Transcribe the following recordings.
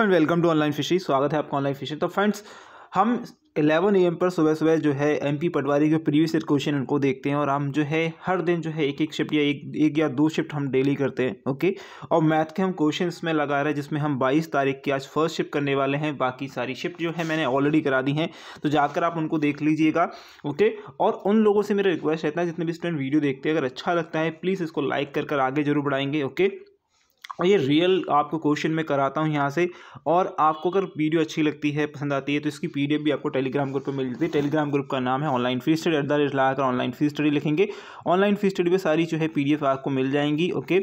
Friend welcome to online fishing स्वागत है आपका ऑनलाइन फिशिंग तो फ्रेंड्स हम 11 एम पर सुबह सुबह जो है एमपी पटवारी के प्रीवियस ईयर क्वेश्चन उनको देखते हैं और हम जो है हर दिन जो है एक एक शिफ्ट या एक एक या दो शिफ्ट हम डेली करते हैं ओके और मैथ के हम क्वेश्चन में लगा रहे हैं जिसमें हम 22 तारीख की आज फर्स्ट शिफ्ट करने वाले हैं बाकी सारी शिफ्ट जो है मैंने ऑलरेडी करा दी हैं तो जाकर आप उनको देख लीजिएगा ओके और उन लोगों से मेरा रिक्वेस्ट रहता है जितने भी स्टूडेंट वीडियो देखते हैं अगर अच्छा लगता है प्लीज़ इसको लाइक कर आगे जरूर बढ़ाएंगे ओके और ये रियल आपको क्वेश्चन में कराता हूँ यहाँ से और आपको अगर वीडियो अच्छी लगती है पसंद आती है तो इसकी पी भी आपको टेलीग्राम ग्रुप पर मिल जाती है टेलीग्राम ग्रुप का नाम है online free study at the rate लगाकर ऑनलाइन फ्री स्टडी लिखेंगे ऑनलाइन फ्री स्टडी पर सारी जो है पी आपको मिल जाएंगी ओके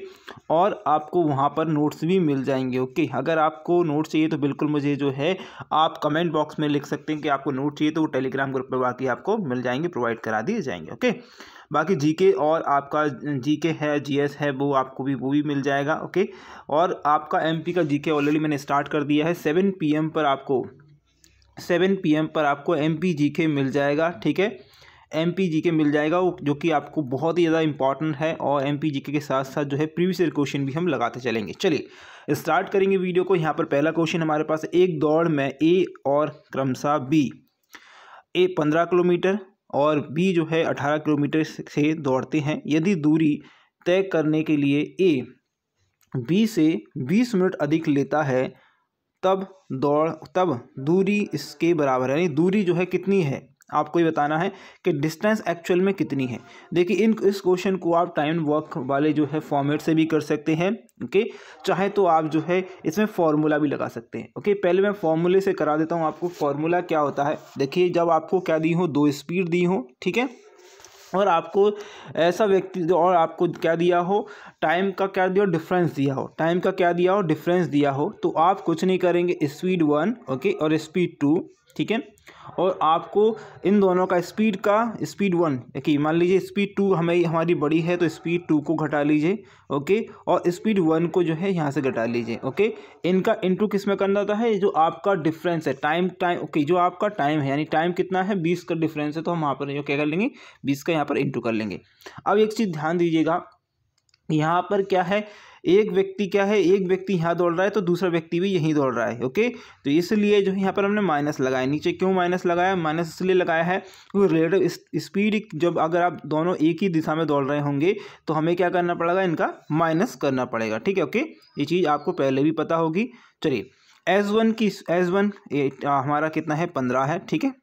और आपको वहाँ पर नोट्स भी मिल जाएंगे ओके अगर आपको नोट्स चाहिए तो बिल्कुल मुझे जो है आप कमेंट बॉक्स में लिख सकते हैं कि आपको नोट चाहिए तो वो टेलीग्राम ग्रुप पर बाकी आपको मिल जाएंगे प्रोवाइड करा दिए जाएंगे ओके बाकी जीके और आपका जीके है जीएस है वो आपको भी वो भी मिल जाएगा ओके और आपका एमपी का जीके ऑलरेडी मैंने स्टार्ट कर दिया है सेवन एम पर आपको सेवन एम पर आपको जी के मिल जाएगा ठीक है एम पी जी के मिल जाएगा वो जो कि आपको बहुत ही ज़्यादा इंपॉर्टेंट है और एम पी जी के साथ साथ जो है प्रीवियस ईयर क्वेश्चन भी हम लगाते चलेंगे चलिए स्टार्ट करेंगे वीडियो को यहाँ पर पहला क्वेश्चन हमारे पास एक दौड़ में ए और क्रमशः बी ए पंद्रह किलोमीटर और बी जो है अठारह किलोमीटर से दौड़ते हैं यदि दूरी तय करने के लिए ए बी से बीस मिनट अधिक लेता है तब दौड़ तब दूरी इसके बराबर है यानी दूरी जो है कितनी है आपको ये बताना है कि डिस्टेंस एक्चुअल में कितनी है देखिए इन इस क्वेश्चन को आप टाइम वर्क वाले जो है फॉर्मेट से भी कर सकते हैं ओके चाहे तो आप जो है इसमें फॉर्मूला भी लगा सकते हैं ओके पहले मैं फॉर्मूले से करा देता हूँ आपको फॉर्मूला क्या होता है देखिए जब आपको क्या दी हो दो स्पीड दी हो ठीक है और आपको ऐसा व्यक्ति और आपको क्या दिया हो टाइम का क्या दिया हो डिफरेंस दिया हो टाइम का क्या दिया हो डिफरेंस दिया हो तो आप कुछ नहीं करेंगे स्पीड वन ओके और स्पीड टू ठीक है और आपको इन दोनों का स्पीड का स्पीड वन कि मान लीजिए स्पीड टू हमें हमारी बड़ी है तो स्पीड टू को घटा लीजिए ओके और स्पीड वन को जो है यहाँ से घटा लीजिए ओके इनका इंटू किस में करना होता है जो आपका डिफरेंस है टाइम टाइम ओके जो आपका टाइम है यानी टाइम कितना है बीस का डिफरेंस है तो हम वहाँ पर जो क्या कर लेंगे बीस का यहाँ पर इंटू कर लेंगे अब एक चीज़ ध्यान दीजिएगा यहाँ पर क्या है एक व्यक्ति क्या है एक व्यक्ति यहाँ दौड़ रहा है तो दूसरा व्यक्ति भी यहीं दौड़ रहा है ओके तो इसलिए जो यहाँ पर हमने माइनस लगाया नीचे क्यों माइनस लगाया माइनस इसलिए लगाया है क्योंकि रिलेटिव स्पीड जब अगर आप दोनों एक ही दिशा में दौड़ रहे होंगे तो हमें क्या करना पड़ेगा इनका माइनस करना पड़ेगा ठीक है ओके ये चीज़ आपको पहले भी पता होगी चलिए एस वन की एस वन हमारा कितना है पंद्रह है ठीक है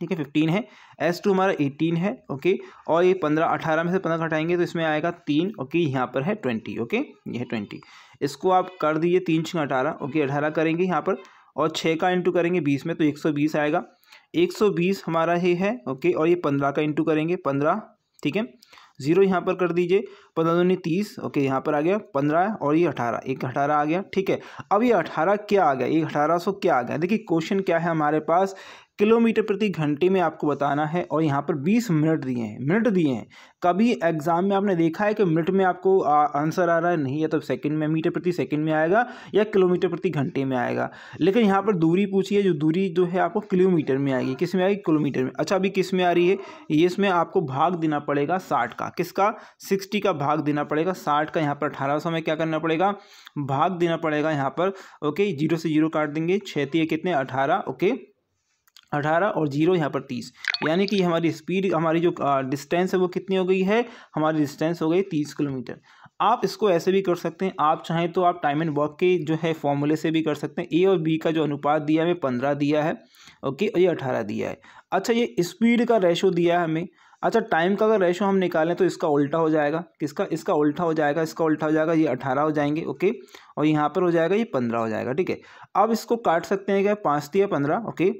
ठीक है फिफ्टीन है एस टू हमारा एटीन है ओके और ये पंद्रह अठारह में से पंद्रह घटाएंगे तो इसमें आएगा तीन ओके यहाँ पर है ट्वेंटी ओके ये है ट्वेंटी इसको आप कर दीजिए तीन छः अठारह ओके अठारह करेंगे यहाँ पर और छः का इंटू करेंगे बीस में तो एक सौ बीस आएगा एक सौ बीस हमारा ही है ओके और ये पंद्रह का इंटू करेंगे पंद्रह ठीक है जीरो यहाँ पर कर दीजिए पंद्रह दूनी तीस ओके यहाँ पर आ गया पंद्रह और ये अठारह एक अठारह आ गया ठीक है अब ये अठारह क्या आ गया एक अठारह सौ क्या आ गया देखिए क्वेश्चन क्या है हमारे पास किलोमीटर प्रति घंटे में आपको बताना है और यहाँ पर 20 मिनट दिए हैं मिनट दिए हैं कभी एग्ज़ाम में आपने देखा है कि मिनट में आपको आंसर आ रहा है नहीं या तो सेकंड में मीटर प्रति सेकंड में आएगा या किलोमीटर प्रति घंटे में आएगा लेकिन यहाँ पर दूरी पूछिए जो दूरी जो है आपको किलोमीटर में आएगी किस में आएगी किलोमीटर में अच्छा अभी किस में आ रही है ये इसमें आपको भाग देना पड़ेगा साठ का किसका सिक्सटी का भाग देना पड़ेगा साठ का यहाँ पर अठारह में क्या करना पड़ेगा भाग देना पड़ेगा यहाँ पर ओके जीरो से जीरो काट देंगे छः कितने अठारह ओके अठारह और जीरो यहाँ पर तीस यानी कि हमारी स्पीड हमारी जो डिस्टेंस है वो कितनी हो गई है हमारी डिस्टेंस हो गई तीस किलोमीटर आप इसको ऐसे भी कर सकते हैं आप चाहें तो आप टाइम एंड वॉक के जो है फॉर्मूले से भी कर सकते हैं ए और बी का जो अनुपात दिया है हमें पंद्रह दिया है ओके और ये अठारह दिया है अच्छा ये स्पीड का रेशो दिया है हमें अच्छा टाइम का अगर रेशो हम निकालें तो इसका उल्टा हो जाएगा किसका इसका उल्टा हो जाएगा इसका उल्टा हो जाएगा ये अठारह हो जाएंगे ओके और यहाँ पर हो जाएगा ये पंद्रह हो जाएगा ठीक है अब इसको काट सकते हैं क्या पाँच दिया पंद्रह ओके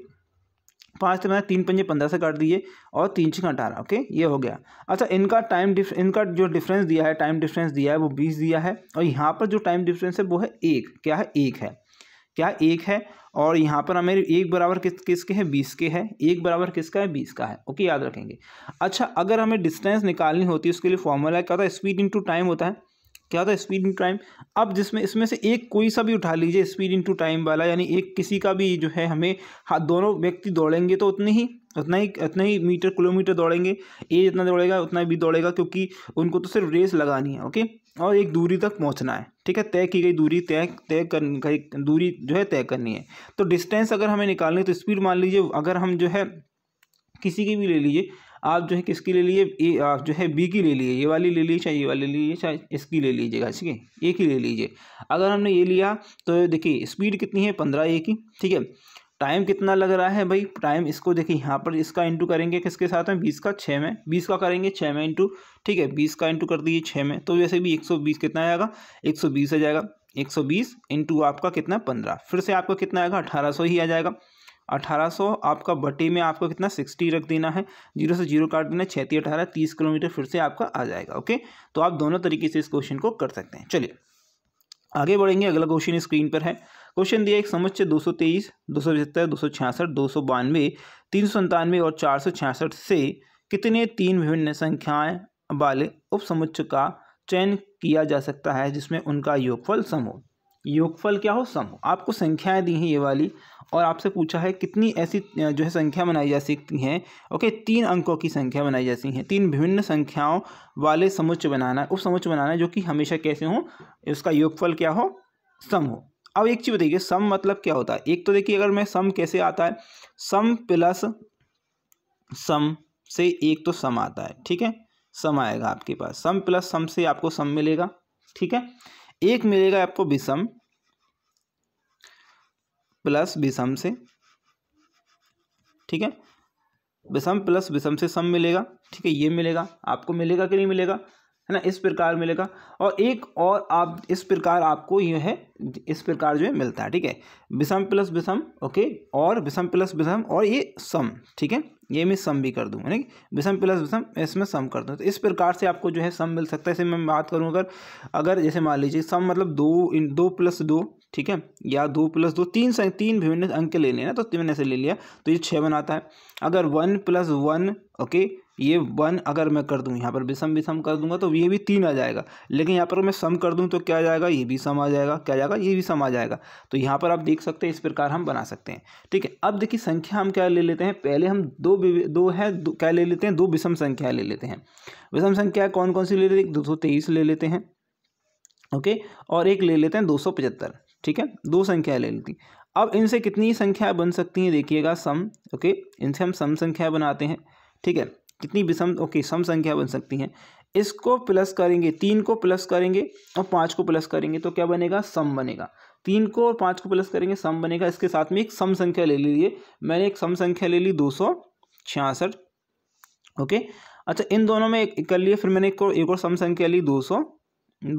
पाँच से तो मैंने तीन पंजे पंद्रह से काट दिए और तीन छः अठारह ओके ये हो गया अच्छा इनका टाइम डिफ इनका जो डिफरेंस दिया है टाइम डिफरेंस दिया है वो बीस दिया है और यहाँ पर जो टाइम डिफरेंस है वो है एक क्या है एक है क्या एक है और यहाँ पर हमें एक बराबर किस किसके है बीस के है एक बराबर किसका है बीस का है ओके याद रखेंगे अच्छा अगर हमें डिस्टेंस निकालनी होती है उसके लिए फॉर्मूला क्या होता है स्पीड इनटू टाइम होता है क्या था स्पीड इन टाइम अब जिसमें इसमें से एक कोई सा भी उठा लीजिए स्पीड इनटू टाइम वाला यानी एक किसी का भी जो है हमें हाँ दोनों व्यक्ति दौड़ेंगे तो उतनी ही उतना ही उतना ही मीटर किलोमीटर दौड़ेंगे ए जितना दौड़ेगा उतना भी दौड़ेगा क्योंकि उनको तो सिर्फ रेस लगानी है ओके और एक दूरी तक पहुँचना है ठीक है तय की गई दूरी तय तय कर दूरी जो है तय करनी है तो डिस्टेंस अगर हमें निकालनी है तो स्पीड मान लीजिए अगर हम जो है किसी की भी ले लीजिए आप जो है किसकी ले लीजिए आप जो है बी की ले लीजिए ये वाली ले लीजिए चाहे ये वाली ले लीजिए चाहे इसकी ले लीजिएगा ठीक है ए की ले लीजिए अगर हमने ये लिया तो देखिए स्पीड कितनी है पंद्रह ए की ठीक है टाइम कितना लग रहा है भाई टाइम इसको देखिए यहाँ पर इसका इंटू करेंगे किसके साथ में बीस का छः में बीस का करेंगे छः में इंटू ठीक है बीस का इंटू कर दीजिए छः में तो वैसे भी एक सौ बीस कितना आएगा एक सौ बीस आ जाएगा एक सौ बीस इंटू आपका कितना पंद्रह फिर से आपका कितना आएगा अठारह सौ ही आ जाएगा 1800 आपका बटे में आपको कितना 60 रख देना है जीरो से जीरो काट देना छैती अठारह तीस किलोमीटर फिर से आपका आ जाएगा ओके तो आप दोनों तरीके से इस क्वेश्चन को कर सकते हैं चलिए आगे बढ़ेंगे अगला क्वेश्चन स्क्रीन पर है क्वेश्चन दिया एक समुच्चय दो सौ तेईस दो सौ पचहत्तर दो सौ छियासठ दो सौ बानवे तीन सौ संतानवे और चार सौ छियासठ से कितने तीन विभिन्न संख्याएं वाले उपसमुच्चय का चयन किया जा सकता है जिसमें उनका योगफल सम हो योगफल क्या हो सम हो आपको संख्याएं दी हैं ये वाली और आपसे पूछा है कितनी ऐसी जो है संख्या बनाई जा सकती हैं ओके तीन अंकों की संख्या बनाई जा सकती है तीन विभिन्न संख्याओं वाले समुच्चय बनाना उप समुच्च बनाना है जो कि हमेशा कैसे हो उसका योगफल क्या हो सम हो अब एक चीज़ बताइए सम मतलब क्या होता है एक तो देखिए अगर मैं सम कैसे आता है सम प्लस सम से एक तो सम आता है ठीक है सम आएगा आपके पास सम प्लस सम से आपको सम मिलेगा ठीक है एक मिलेगा आपको विषम प्लस विषम से ठीक है विषम प्लस विषम से सम मिलेगा ठीक है ये मिलेगा आपको मिलेगा कि नहीं मिलेगा है ना इस प्रकार मिलेगा और एक और आप इस प्रकार आपको यह है इस प्रकार जो है मिलता है ठीक है विषम प्लस विषम ओके और विषम प्लस विषम और ये सम ठीक है ये मैं सम भी कर दूँ यानी विषम प्लस विषम इसमें सम कर दूँ तो इस प्रकार से आपको जो है सम मिल सकता है इसे मैं बात करूँ अगर अगर जैसे मान लीजिए सम मतलब दो इन दो प्लस दो ठीक है या दो प्लस दो तीन से तीन विभिन्न अंक ले लेना तो तीन ऐसे ले लिया तो ये छः बनाता है अगर वन प्लस वन ओके ये वन अगर मैं कर दूँ यहाँ पर विषम विषम कर दूंगा तो ये भी तीन आ जाएगा लेकिन यहाँ पर मैं सम कर दूँ तो क्या आ जाएगा ये भी सम आ जाएगा क्या जाएगा ये भी सम आ जाएगा तो यहाँ पर आप देख सकते हैं इस प्रकार हम बना सकते हैं ठीक है अब देखिए संख्या हम क्या ले लेते हैं पहले हम दो दो है दो, क्या ले लेते हैं दो विषम संख्या ले लेते हैं विषम संख्या कौन कौन सी ले लेते हैं दो सौ तेईस ले लेते हैं ओके और एक ले लेते हैं दो सौ पचहत्तर ठीक है दो संख्या ले लेती अब इनसे कितनी संख्या बन सकती हैं देखिएगा सम ओके इनसे हम सम संख्या बनाते हैं ठीक है कितनी विषम ओके सम संख्या बन सकती हैं इसको प्लस करेंगे तीन को प्लस करेंगे और पाँच को प्लस करेंगे तो क्या बनेगा सम बनेगा तीन को और पाँच को प्लस करेंगे सम बनेगा इसके साथ में एक सम संख्या ले लीजिए मैंने एक सम संख्या ले ली दो सौ छियासठ ओके अच्छा इन दोनों में एक कर लिए फिर मैंने एक और एक और सम संख्या ली दो सौ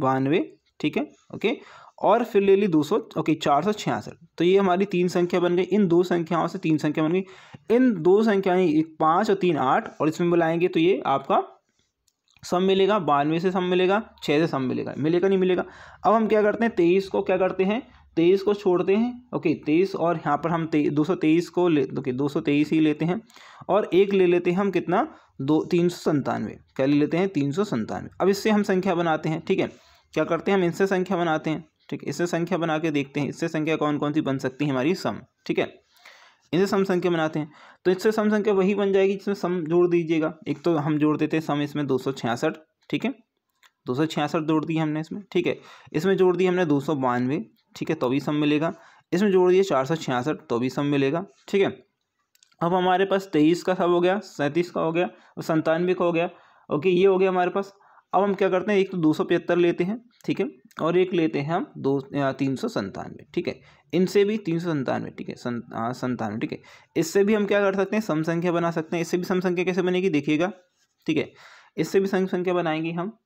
बानवे ठीक है ओके और फिर ले ली दो सौ ओके चार सौ छियासठ तो ये हमारी तीन संख्या बन गई इन दो संख्याओं से तीन संख्या बन गई इन दो संख्या एक पाँच और तीन आठ और इसमें बुलाएंगे तो ये आपका सम मिलेगा बानवे से सम मिलेगा छः से सम मिलेगा मिलेगा नहीं मिलेगा अब हम क्या करते हैं तेईस को क्या करते हैं तेईस को छोड़ते हैं ओके तेईस और यहाँ पर हम दो सौ तेईस को ले ओके दो सौ तेईस ही लेते हैं और एक ले लेते हैं हम कितना दो तीन सौ संतानवे क्या ले लेते हैं तीन सौ संतानवे अब इससे हम संख्या बनाते हैं ठीक है क्या करते हैं हम इनसे संख्या बनाते हैं ठीक है इससे संख्या बना के देखते हैं इससे संख्या कौन कौन सी बन सकती है हमारी सम ठीक है इसे सम संख्या बनाते हैं तो इससे सम संख्या वही बन जाएगी जिसमें सम जोड़ दीजिएगा एक तो हम जोड़ देते हैं सम इसमें दो ठीक है दो सौ छियासठ जोड़ दी हमने इसमें ठीक है इसमें जोड़ दी हमने दो सौ बानवे ठीक है तो भी सम मिलेगा इसमें जोड़ दिए चार सौ छियासठ तो भी सम मिलेगा ठीक है अब हमारे पास तेईस का सब हो गया सैंतीस का हो गया और संतानवे का हो गया ओके ये हो गया हमारे पास अब हम क्या करते हैं एक तो दो सौ पचहत्तर लेते हैं ठीक है और एक लेते हैं हम दो तीन सौ संतानवे ठीक है इनसे भी तीन सौ संतानवे ठीक है संतानवे ठीक है इससे भी हम क्या कर सकते हैं सम संख्या बना सकते हैं इससे भी सम संख्या कैसे बनेगी देखिएगा ठीक है इससे भी सम संख्या बनाएंगे हम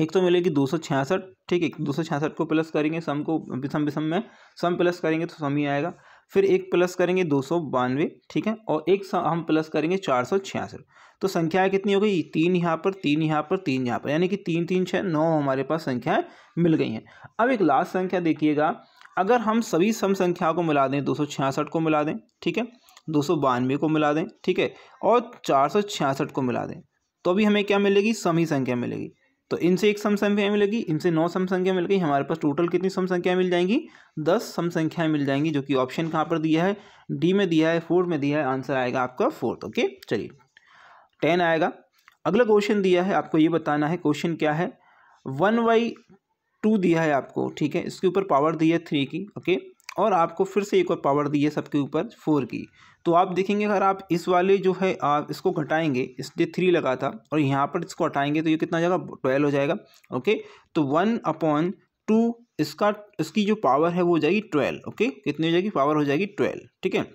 एक तो मिलेगी दो सौ छियासठ ठीक है दो सौ छियासठ को प्लस करेंगे सम को विषम विषम में सम प्लस करेंगे तो सम ही आएगा फिर एक प्लस करेंगे दो सौ बानवे ठीक है और एक हम प्लस करेंगे चार सौ छियासठ तो संख्याएँ कितनी हो गई तीन यहाँ पर तीन यहाँ पर तीन यहाँ पर यानी कि तीन तीन छः नौ हमारे पास संख्याएँ मिल गई हैं अब एक लास्ट संख्या देखिएगा अगर हम सभी सम संख्या को मिला दें दो सौ छियासठ को मिला दें ठीक है दो सौ बानवे को मिला दें ठीक है और चार सौ छियासठ को मिला दें तो अभी हमें क्या मिलेगी सम ही संख्या मिलेगी तो इनसे एक सम संख्या मिलेगी इनसे नौ सम संख्या मिल गई हमारे पास टोटल कितनी सम मिल जाएंगी दस सम मिल जाएंगी जो कि ऑप्शन कहाँ पर दिया है डी में दिया है फोर्थ में दिया है आंसर आएगा आपका फोर्थ ओके चलिए टेन आएगा अगला क्वेश्चन दिया है आपको ये बताना है क्वेश्चन क्या है वन बाई टू दिया है आपको ठीक है इसके ऊपर पावर दी है थ्री की ओके और आपको फिर से एक और पावर दी है सबके ऊपर फोर की तो आप देखेंगे अगर आप इस वाले जो है आप इसको घटाएंगे इसलिए थ्री लगा था और यहाँ पर इसको हटाएंगे तो ये कितना जाएगा ट्वेल्व हो जाएगा ओके तो वन अपॉन टू इसका इसकी जो पावर है वो हो जाएगी ट्वेल्व ओके कितनी हो जाएगी पावर हो जाएगी ट्वेल्व ठीक है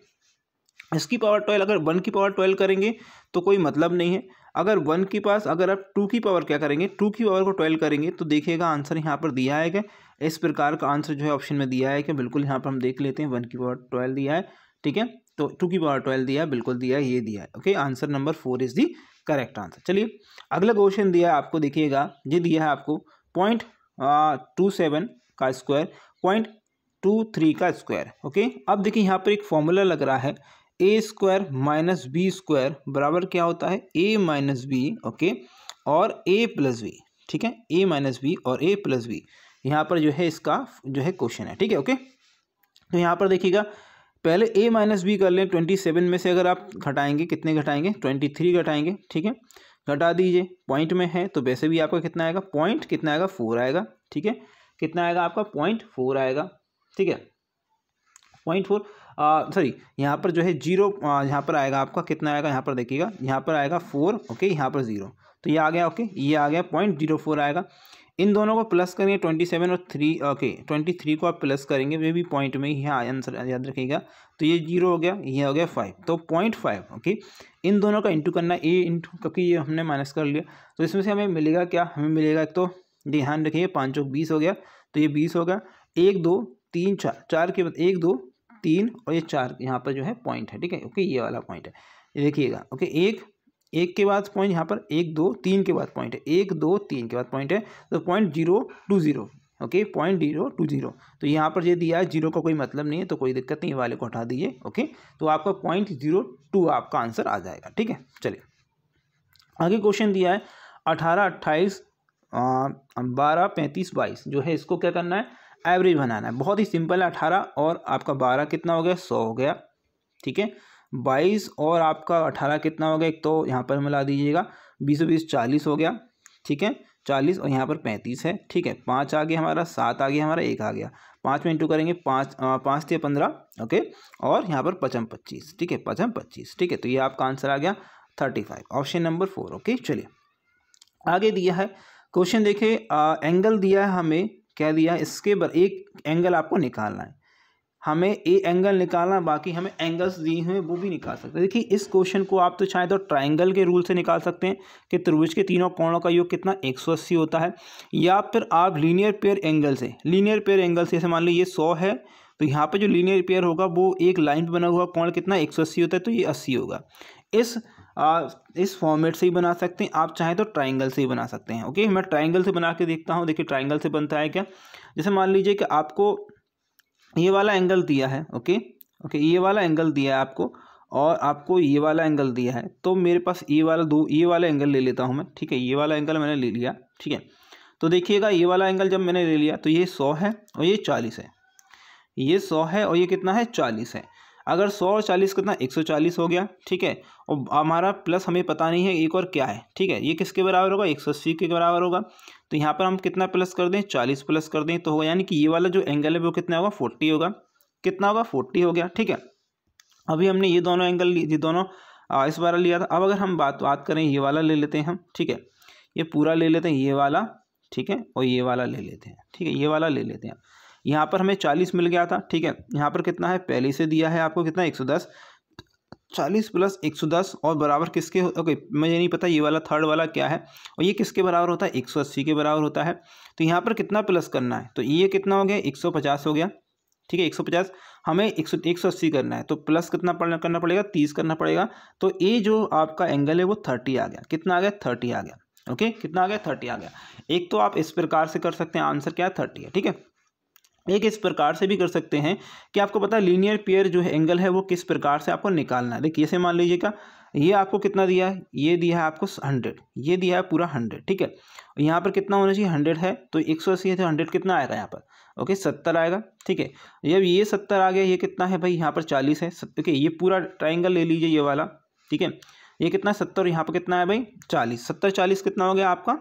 इसकी पावर ट्वेल्व अगर वन की पावर ट्वेल्व करेंगे तो कोई मतलब नहीं है अगर वन के पास अगर आप टू की पावर क्या करेंगे टू की पावर को ट्वेल्व करेंगे तो देखिएगा आंसर यहाँ पर दिया है इस प्रकार का आंसर जो है ऑप्शन में दिया है कि बिल्कुल यहाँ पर हम देख लेते हैं वन की पावर ट्वेल्व दिया है ठीक है तो टू की पावर ट्वेल्व दिया बिल्कुल दिया ये दिया है okay answer number four is the correct answer चलिए अगला क्वेश्चन दिया है आपको देखिएगा ये दिया है आपको पॉइंट टू सेवन का स्क्वायर पॉइंट टू थ्री का स्क्वायर ओके अब देखिए यहाँ पर एक फॉर्मूला लग रहा है A square minus B square बराबर क्या होता है ए माइनस बी ओके और ए प्लस बी ठीक है ए माइनस बी और ए प्लस बी यहाँ पर जो है इसका जो है क्वेश्चन है ठीक है ओके तो यहाँ पर देखिएगा पहले ए माइनस बी कर लें ट्वेंटी सेवन में से अगर आप घटाएंगे कितने घटाएंगे ट्वेंटी थ्री घटाएंगे ठीक है घटा दीजिए पॉइंट में है तो वैसे भी आपका कितना आएगा पॉइंट कितना आएगा फोर आएगा ठीक है कितना आएगा आपका पॉइंट फोर आएगा ठीक है पॉइंट फोर सॉरी यहाँ पर जो है जीरो यहाँ पर आएगा आपका कितना आएगा यहाँ पर देखिएगा यहाँ पर आएगा फोर ओके यहाँ पर ज़ीरो तो ये आ गया ओके ये आ गया पॉइंट जीरो फोर आएगा इन दोनों को प्लस करेंगे ट्वेंटी सेवन और थ्री ओके ट्वेंटी थ्री को आप प्लस करेंगे वे भी पॉइंट में ही है आंसर याद रखिएगा तो ये जीरो हो गया ये हो गया फाइव तो पॉइंट फाइव ओके इन दोनों का इंटू करना ए इंटू क्योंकि ये हमने माइनस कर लिया तो इसमें से हमें मिलेगा क्या हमें मिलेगा एक तो ध्यान रखिए पाँच चौक बीस हो गया तो ये बीस होगा एक दो तीन चार चार के बाद एक दो तीन और ये चार यहाँ पर जो है पॉइंट है ठीक है ओके ये वाला पॉइंट है देखिएगा ओके एक एक के बाद पॉइंट यहाँ पर एक दो तीन के बाद पॉइंट है एक दो तीन के बाद पॉइंट है तो point zero two zero okay point zero two zero तो यहाँ पर ये दिया है जीरो का कोई मतलब नहीं है तो कोई दिक्कत नहीं वाले को हटा दीजिए ओके तो आपका पॉइंट जीरो टू आपका आंसर आ जाएगा ठीक है चलिए आगे क्वेश्चन दिया है अठारह अट्ठाईस बारह पैंतीस बाईस जो है इसको क्या करना है एवरेज बनाना है बहुत ही सिंपल है अठारह और आपका बारह कितना हो गया सौ हो गया ठीक है बाईस और आपका अठारह कितना हो गया एक तो यहाँ पर मिला दीजिएगा बीसों बीस चालीस हो गया ठीक है चालीस और यहाँ पर पैंतीस है ठीक है पाँच आ गया हमारा सात आ गया हमारा एक आ गया पाँच में इंटू करेंगे पाँच पाँच थे पंद्रह ओके और यहाँ पर पचम पच्चीस ठीक है पचम पच्चीस ठीक है तो ये आपका आंसर आ गया thirty five option number four okay चलिए आगे दिया है क्वेश्चन देखिए एंगल दिया है हमें क्या दिया है इसके बर एक एंगल आपको निकालना है हमें ए एंगल निकालना बाकी हमें एंगल्स दिए हुए वो भी निकाल सकते हैं देखिए इस क्वेश्चन को आप तो चाहे तो ट्राइंगल के रूल से निकाल सकते हैं कि त्रिभुज के तीनों कोणों का योग कितना एक सौ अस्सी होता है या फिर आप लीनियर पेयर एंगल से लीनियर पेयर एंगल से जैसे मान लो ये सौ है तो यहाँ पे जो लीनियर पेयर होगा वो एक लाइन पर बना हुआ कोण कितना एक सौ अस्सी होता है तो ये अस्सी होगा इस आ, इस फॉर्मेट से ही बना सकते हैं आप चाहें तो ट्राइंगल से ही बना सकते हैं ओके मैं ट्राइंगल से बना के देखता हूँ देखिए ट्राइंगल से बनता है क्या जैसे मान लीजिए कि आपको ये वाला एंगल दिया है ओके ओके ये वाला एंगल दिया है आपको और आपको ये वाला एंगल दिया है तो मेरे पास ये वाला दो ये वाला एंगल ले लेता हूँ मैं ठीक है ये वाला एंगल मैंने ले लिया ठीक है तो देखिएगा ये वाला एंगल जब मैंने ले लिया तो ये सौ है और ये चालीस है ये सौ है और ये कितना है चालीस है अगर सौ और चालीस कितना एक सौ चालीस हो गया ठीक है और हमारा प्लस हमें पता नहीं है एक और क्या है ठीक है ये किसके बराबर होगा एक सौ अस्सी के बराबर होगा तो यहाँ पर हम कितना प्लस कर दें चालीस प्लस कर दें तो होगा यानी कि ये वाला जो एंगल है वो कितना होगा फोर्टी होगा कितना होगा फोर्टी हो गया ठीक है अभी हमने ये दोनों एंगल ये दोनों आ, इस वाला लिया था अब अगर हम बात बात करें ये वाला ले लेते हैं हम ठीक है ये पूरा ले लेते हैं ये वाला ठीक है और ये वाला ले लेते हैं ठीक है ये वाला ले लेते हैं यहाँ पर हमें चालीस मिल गया था ठीक है यहाँ पर कितना है पहले से दिया है आपको कितना एक सौ दस चालीस प्लस एक सौ दस और बराबर किसके ओके मुझे नहीं पता ये वाला थर्ड वाला क्या है और ये किसके बराबर होता है एक सौ अस्सी के बराबर होता है तो यहाँ पर कितना प्लस करना है तो ये कितना हो गया एक सौ पचास हो गया ठीक है एक सौ पचास हमें एक सौ एक सौ अस्सी करना है तो प्लस कितना पड़ना करना पड़ेगा तीस करना पड़ेगा तो ये जो आपका एंगल है वो थर्टी आ गया कितना आ गया थर्टी आ गया ओके कितना आ गया थर्टी आ गया एक तो आप इस प्रकार से कर सकते हैं आंसर क्या है थर्टी है ठीक है एक इस प्रकार से भी कर सकते हैं कि आपको पता है लीनियर पेयर जो है एंगल है वो किस प्रकार से आपको निकालना है देखिए ऐसे मान लीजिएगा ये आपको कितना दिया है ये दिया है आपको हंड्रेड ये दिया है पूरा हंड्रेड ठीक है यहाँ पर कितना होना चाहिए हंड्रेड है तो एक सौ अस्सी है तो हंड्रेड कितना आएगा यहाँ पर ओके सत्तर आएगा ठीक है जब ये सत्तर आ गया ये कितना है भाई यहाँ पर चालीस है ओके ये पूरा ट्राइंगल ले लीजिए ये वाला ठीक है ये कितना सत्तर यहाँ पर कितना है भाई चालीस सत्तर चालीस कितना हो गया आपका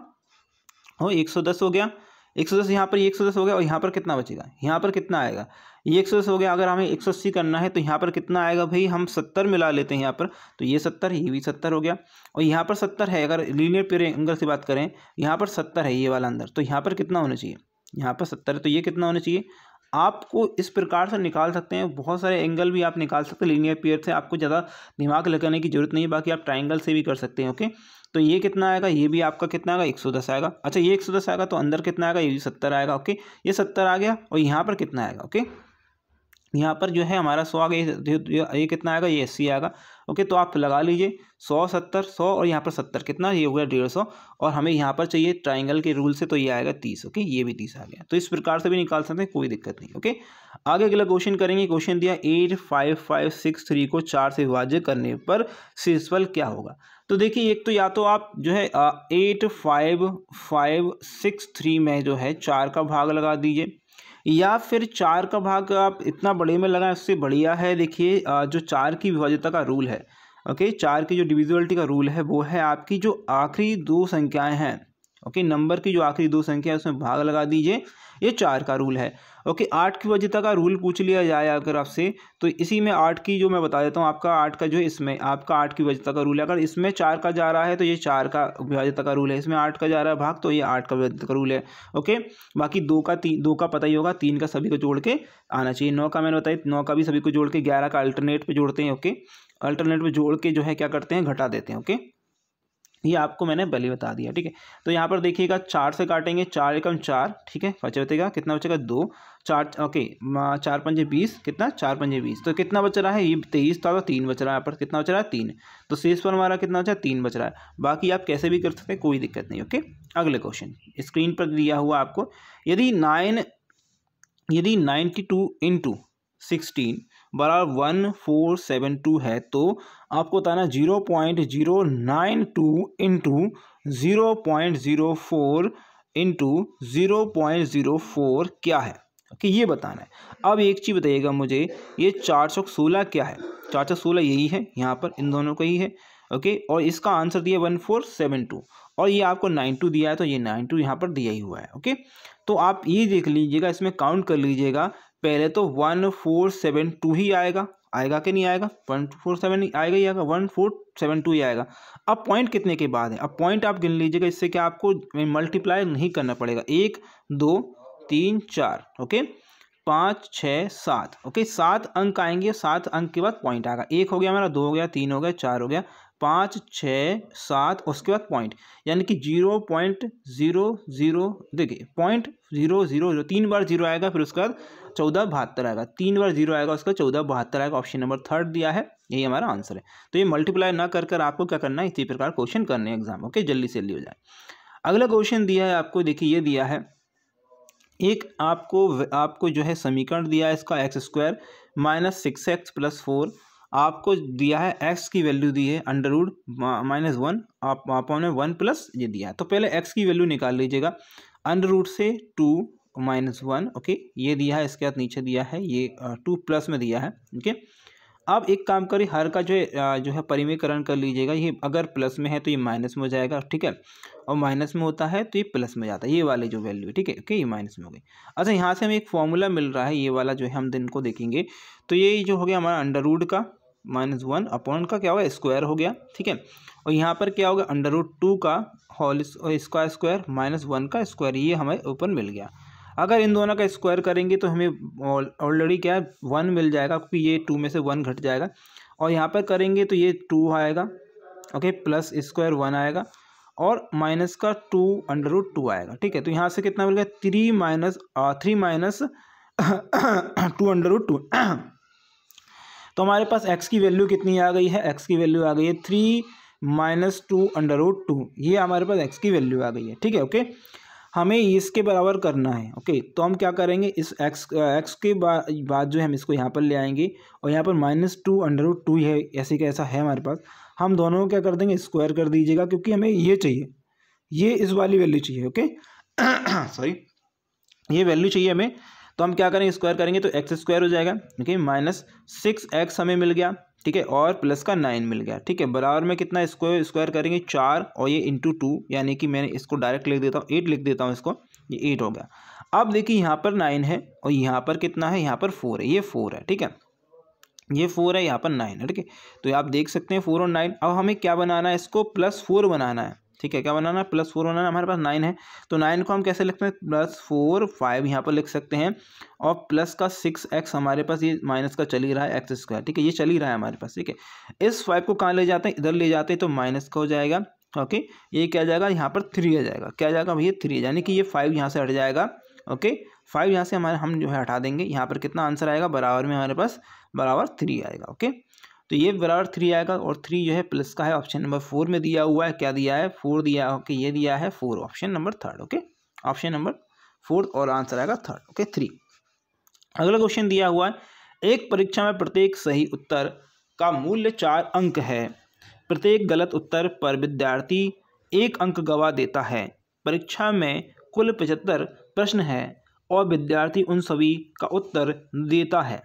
हो एक सौ दस हो गया एक सौ दस यहाँ पर एक सौ दस हो गया और यहाँ पर कितना बचेगा यहाँ पर कितना आएगा ये एक सौ दस हो गया अगर हमें एक सौ अस्सी करना है तो यहाँ पर कितना आएगा भाई हम सत्तर मिला लेते हैं यहाँ पर तो ये सत्तर ये भी सत्तर हो गया और यहाँ पर सत्तर है अगर लीनियर पेयर एंगल से बात करें यहाँ पर सत्तर है ये वाला अंदर तो यहाँ पर कितना होना चाहिए यहाँ पर सत्तर है तो ये कितना होना चाहिए आपको इस प्रकार से निकाल सकते हैं बहुत सारे एंगल भी आप निकाल सकते हैं लीनियर पेयर से आपको ज़्यादा दिमाग लगाने की जरूरत नहीं है बाकी आप ट्राइंगल से भी कर सकते हैं ओके तो ये कितना आएगा ये भी आपका कितना आएगा दस आएगा अच्छा ये दस आएगा तो अंदर कितना आएगा ये भी सत्तर आएगा ओके ये सत्तर आ गया और यहाँ पर कितना आएगा ओके यहाँ पर जो है हमारा सौ आ गया ये कितना आएगा ये अस्सी आएगा ओके तो आप लगा लीजिए सौ सत्तर सौ और यहाँ पर सत्तर कितना ये हो गया डेढ़ सौ और हमें यहाँ पर चाहिए ट्राइंगल के रूल से तो ये आएगा तीस ओके ये भी तीस आ गया तो इस प्रकार से भी निकाल सकते हैं कोई दिक्कत नहीं ओके आगे अगला क्वेश्चन करेंगे क्वेश्चन दिया eight five five six three को चार से विभाज्य करने पर शेषफल क्या होगा तो देखिए एक तो या तो आप जो है eight five five six three में जो है चार का भाग लगा दीजिए या फिर चार का भाग आप इतना बड़े में लगाएं उससे बढ़िया है देखिए जो चार की विभाज्यता का रूल है ओके चार की जो डिविजुअलिटी का रूल है वो है आपकी जो आखिरी दो संख्याएं हैं ओके नंबर की जो आखिरी दो संख्या है उसमें भाग लगा दीजिए ये चार का रूल है ओके आठ की वजह का रूल पूछ लिया जाए अगर आपसे तो इसी में आठ की जो मैं बता देता हूँ आपका आठ का जो इसमें आपका आठ की वजह का रूल है अगर इसमें चार का जा रहा है तो ये चार का विभाजता का रूल है इसमें आठ का जा रहा है भाग तो ये आठ का विभाज्यता का रूल है ओके बाकी दो का तीन दो का पता ही होगा तीन का सभी को जोड़ के आना चाहिए नौ का मैंने बताया नौ का भी सभी को जोड़ के ग्यारह का अल्टरनेट पर जोड़ते हैं ओके अल्टरनेट पर जोड़ के जो है क्या करते हैं घटा देते हैं ओके ये आपको मैंने पहले बता दिया ठीक है तो यहाँ पर देखिएगा चार से काटेंगे चार एकम चार ठीक है बचेगा कितना बचेगा दो चार ओके चार पंजे बीस कितना चार पंजे बीस तो कितना बच रहा है ये तेईस था तो तीन बच रहा है यहाँ पर कितना बच रहा है तीन तो शेष पर हमारा कितना बचा तीन बच रहा है बाकी आप कैसे भी कर सकते हैं कोई दिक्कत नहीं ओके अगले क्वेश्चन स्क्रीन पर दिया हुआ आपको यदि नाइन यदि नाइन्टी टू इंटू सिक्सटीन बराबर वन फोर सेवन टू है तो आपको बताना zero point zero nine two into zero point zero four into zero point zero four क्या है कि ये बताना है अब एक चीज़ बताइएगा मुझे ये चार सौ सोलह क्या है चार सौ सोलह यही है यहाँ पर इन दोनों का ही है ओके और इसका आंसर दिया वन फोर सेवन टू और ये आपको नाइन टू दिया है तो ये नाइन टू यहाँ पर दिया ही हुआ है ओके तो आप ये देख लीजिएगा इसमें काउंट कर लीजिएगा पहले तो वन फोर सेवन टू ही आएगा आएगा कि नहीं आएगा वन फोर सेवन आएगा ही आएगा वन फोर सेवन टू ही आएगा अब पॉइंट कितने के बाद है अब पॉइंट आप गिन लीजिएगा इससे क्या आपको मल्टीप्लाई नहीं करना पड़ेगा एक दो तीन चार ओके पाँच छः सात ओके सात अंक आएंगे सात अंक के बाद पॉइंट आएगा एक हो गया हमारा दो हो गया तीन हो गया चार हो गया पाँच छः सात उसके बाद पॉइंट यानी कि जीरो पॉइंट जीरो जीरो देखिए पॉइंट जीरो जीरो जीरो तीन बार जीरो आएगा फिर उसके बाद चौदह बहत्तर आएगा तीन बार जीरो आएगा उसका चौदह बहत्तर आएगा ऑप्शन नंबर थर्ड दिया है यही हमारा आंसर है तो ये मल्टीप्लाई ना कर कर आपको क्या करना है इसी प्रकार क्वेश्चन करने हैं एग्जाम ओके जल्दी से जल्दी हो जाए अगला क्वेश्चन दिया है आपको देखिए ये दिया है एक आपको आपको जो है समीकरण दिया है इसका x square minus six x plus four आपको दिया है एक्स की वैल्यू दी है अंडर रूड माइनस वन आप अपॉन में वन प्लस ये दिया है तो पहले एक्स की वैल्यू निकाल लीजिएगा अंडर रूड से टू माइनस वन ओके ये दिया है इसके बाद नीचे दिया है ये टू प्लस में दिया है ओके अब एक काम करिए हर का जो जो है परिमीकरण कर लीजिएगा ये अगर प्लस में है तो ये माइनस में हो जाएगा ठीक है और माइनस में होता है तो ये प्लस में जाता है ये वाले जो वैल्यू है ठीक है ओके ये माइनस में हो गई अच्छा यहाँ से हमें एक फॉर्मूला मिल रहा है ये वाला जो है हम दिन को देखेंगे तो ये जो हो गया हमारा अंडर रूड का माइनस वन अपॉन का क्या होगा स्क्वायर हो गया ठीक है और यहाँ पर क्या होगा अंडर रूट टू का whole square square minus one का स्क्वायर ये हमें ऊपर मिल गया अगर इन दोनों का स्क्वायर करेंगे तो हमें ऑलरेडी क्या वन मिल जाएगा क्योंकि ये टू में से वन घट जाएगा और यहाँ पर करेंगे तो ये टू आएगा ओके प्लस स्क्वायर वन आएगा और माइनस का टू अंडर रूट टू आएगा ठीक है तो यहाँ से कितना मिल गया three minus three minus two under root two तो हमारे पास एक्स की वैल्यू कितनी आ गई है एक्स की वैल्यू आ गई है three minus two under root two ये हमारे पास एक्स की वैल्यू आ गई है ठीक है ओके हमें इसके बराबर करना है ओके तो हम क्या करेंगे इस एक्स एक्स के बाद जो है हम इसको यहाँ पर ले आएंगे और यहाँ पर minus two under root two है ऐसे का ऐसा है हमारे पास हम दोनों को क्या कर देंगे स्क्वायर कर दीजिएगा क्योंकि हमें ये चाहिए ये इस वाली वैल्यू चाहिए ओके सॉरी ये वैल्यू चाहिए हमें तो हम क्या करेंगे स्क्वायर करेंगे तो एक्स स्क्वायर हो जाएगा है माइनस सिक्स एक्स हमें मिल गया ठीक है और प्लस का नाइन मिल गया ठीक है बराबर में कितना स्क्वायर स्क्वायर करेंगे चार और ये इंटू टू यानी कि मैंने इसको डायरेक्ट लिख देता हूँ एट लिख देता हूँ इसको ये एट हो गया अब देखिए यहाँ पर नाइन है और यहाँ पर कितना है यहाँ पर फोर है ये फोर है ठीक है ये फोर है यहाँ पर नाइन है ठीक है तो आप देख सकते हैं फोर और नाइन अब हमें क्या बनाना है इसको प्लस फोर बनाना है ठीक है क्या बनाना प्लस फोर बनाना हमारे पास नाइन है तो नाइन को हम कैसे लिखते हैं प्लस फोर फाइव यहाँ पर लिख सकते हैं और प्लस का सिक्स एक्स हमारे पास ये माइनस का चल ही रहा है एक्स स्क्वायर ठीक है ये चल ही रहा है हमारे पास ठीक है इस फाइव को कहाँ ले जाते हैं इधर ले जाते हैं तो माइनस का हो जाएगा ओके ये क्या जाएगा यहाँ पर थ्री आ जाएगा क्या जाएगा भैया थ्री यानी कि ये फाइव यहाँ से हट जाएगा ओके फाइव यहाँ से हमारे हम जो है हटा देंगे यहाँ पर कितना आंसर आएगा बराबर में हमारे पास बराबर थ्री आएगा ओके तो ये बराबर थ्री आएगा और थ्री जो है प्लस का है ऑप्शन नंबर फोर में दिया हुआ है क्या दिया है फोर दिया ओके ये दिया है four option number third okay option number fourth और आंसर आएगा थर्ड ओके थ्री अगला क्वेश्चन दिया हुआ है एक परीक्षा में प्रत्येक सही उत्तर का मूल्य चार अंक है प्रत्येक गलत उत्तर पर विद्यार्थी एक अंक गवा देता है परीक्षा में कुल पचहत्तर प्रश्न है और विद्यार्थी उन सभी का उत्तर देता है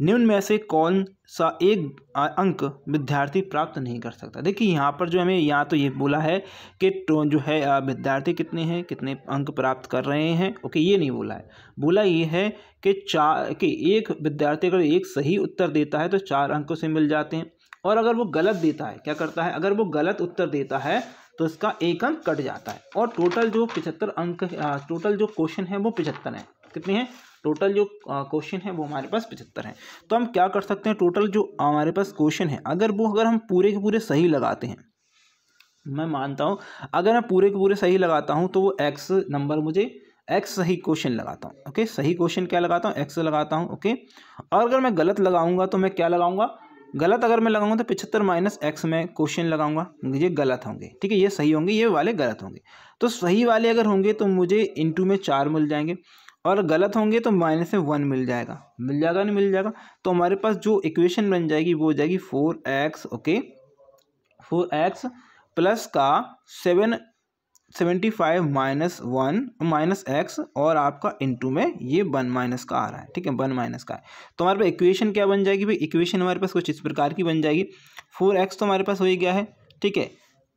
निम्न में से कौन सा एक अंक विद्यार्थी प्राप्त नहीं कर सकता देखिए यहाँ पर जो हमें यहाँ तो ये बोला है कि जो है विद्यार्थी कितने हैं कितने अंक प्राप्त कर रहे हैं ओके ये नहीं बोला है बोला ये है कि चार कि एक विद्यार्थी अगर एक सही उत्तर देता है तो चार अंकों से मिल जाते हैं और अगर वो गलत देता है क्या करता है अगर वो गलत उत्तर देता है तो इसका एक अंक कट जाता है और टोटल जो पिछहत्तर अंक टोटल जो क्वेश्चन है वो पिछहत्तर है कितने हैं टोटल जो क्वेश्चन है वो हमारे पास पचहत्तर है तो हम क्या कर सकते हैं टोटल जो हमारे पास क्वेश्चन है अगर वो अगर हम पूरे के पूरे सही लगाते हैं मैं मानता हूँ अगर मैं पूरे के पूरे सही लगाता हूँ तो वो एक्स नंबर मुझे एक्स सही क्वेश्चन लगाता हूँ ओके सही क्वेश्चन क्या लगाता हूँ एक्स लगाता हूँ ओके और अगर मैं गलत लगाऊंगा तो मैं क्या लगाऊंगा गलत अगर मैं लगाऊंगा तो पिछहत्तर माइनस एक्स में क्वेश्चन लगाऊंगा ये गलत होंगे ठीक है ये सही होंगे ये वाले गलत होंगे तो सही वाले अगर होंगे तो मुझे इंटू में चार मिल जाएंगे और गलत होंगे तो माइनस में वन मिल जाएगा मिल जाएगा नहीं मिल जाएगा तो हमारे पास जो इक्वेशन बन जाएगी वो हो जाएगी four x okay four x plus का seven seventy five minus one minus x और आपका इंटू में ये वन माइनस का आ रहा है ठीक है वन माइनस का है तो हमारे पास इक्वेशन क्या बन जाएगी भाई इक्वेशन हमारे पास कुछ इस प्रकार की बन जाएगी फोर एक्स तो हमारे पास हो ही गया है ठीक है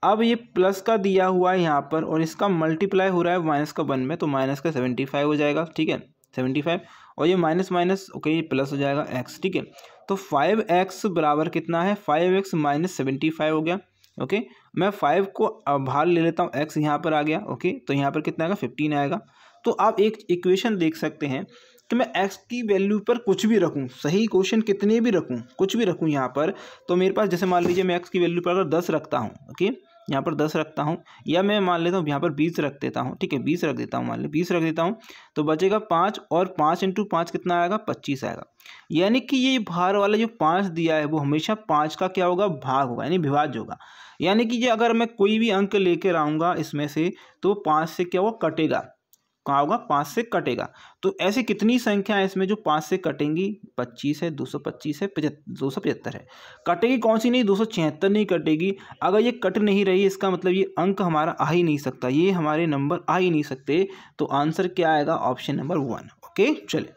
अब ये प्लस का दिया हुआ है यहाँ पर और इसका मल्टीप्लाई हो रहा है माइनस का वन में तो माइनस का सेवेंटी फाइव हो जाएगा ठीक है सेवेंटी फाइव और ये माइनस माइनस ओके ये प्लस हो जाएगा एक्स ठीक है तो फाइव एक्स बराबर कितना है five x minus seventy five हो गया ओके मैं फाइव को भार ले लेता हूँ एक्स यहाँ पर आ गया ओके तो यहाँ पर कितना आएगा फिफ्टीन आएगा तो आप एक इक्वेशन देख सकते हैं कि मैं एक्स की वैल्यू पर कुछ भी रखूँ सही क्वेश्चन कितने भी रखूँ कुछ भी रखूँ यहाँ पर तो मेरे पास जैसे मान लीजिए मैं एक्स की वैल्यू पर अगर दस रखता हूँ ओके यहाँ पर दस रखता हूँ या मैं मान लेता हूँ यहाँ पर बीस रख देता हूँ ठीक है बीस रख देता हूँ मान ले बीस रख देता हूँ तो बचेगा पाँच और पाँच इंटू पाँच कितना आएगा पच्चीस आएगा यानी कि ये भार वाला जो पाँच दिया है वो हमेशा पाँच का क्या होगा भाग होगा यानी विभाज्य होगा यानी कि ये अगर मैं कोई भी अंक लेकर आऊँगा इसमें से तो पाँच से क्या वो कटेगा कहा होगा पाँच से कटेगा तो ऐसी कितनी संख्या है इसमें जो पाँच से कटेंगी पच्चीस है दो सौ पच्चीस है दो सौ पचहत्तर है कटेगी कौन सी नहीं दो सौ छिहत्तर नहीं कटेगी अगर ये कट नहीं रही इसका मतलब ये अंक हमारा आ ही नहीं सकता ये हमारे नंबर आ ही नहीं सकते तो आंसर क्या आएगा ऑप्शन नंबर वन ओके चले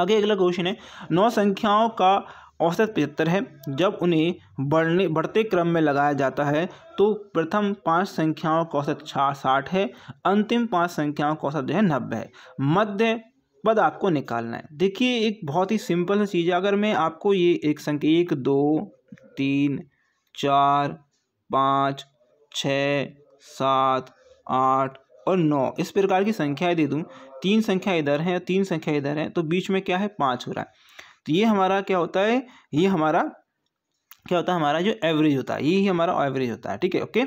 आगे अगला क्वेश्चन है नौ संख्याओं का औसत पचहत्तर है जब उन्हें बढ़ने बढ़ते क्रम में लगाया जाता है तो प्रथम पांच संख्याओं का औसत छा साठ है अंतिम पांच संख्याओं का औसत जो है नब्बे है मध्य पद आपको निकालना है देखिए एक बहुत ही सिंपल सी चीज़ है अगर मैं आपको ये एक संख्या एक दो तीन चार पाँच छ सात आठ और नौ इस प्रकार की संख्याएं दे दूं तीन संख्या इधर है तीन संख्या इधर है तो बीच में क्या है पाँच हो रहा है तो ये हमारा क्या होता है ये हमारा क्या होता है हमारा जो एवरेज होता है यही हमारा एवरेज होता है ठीक है ओके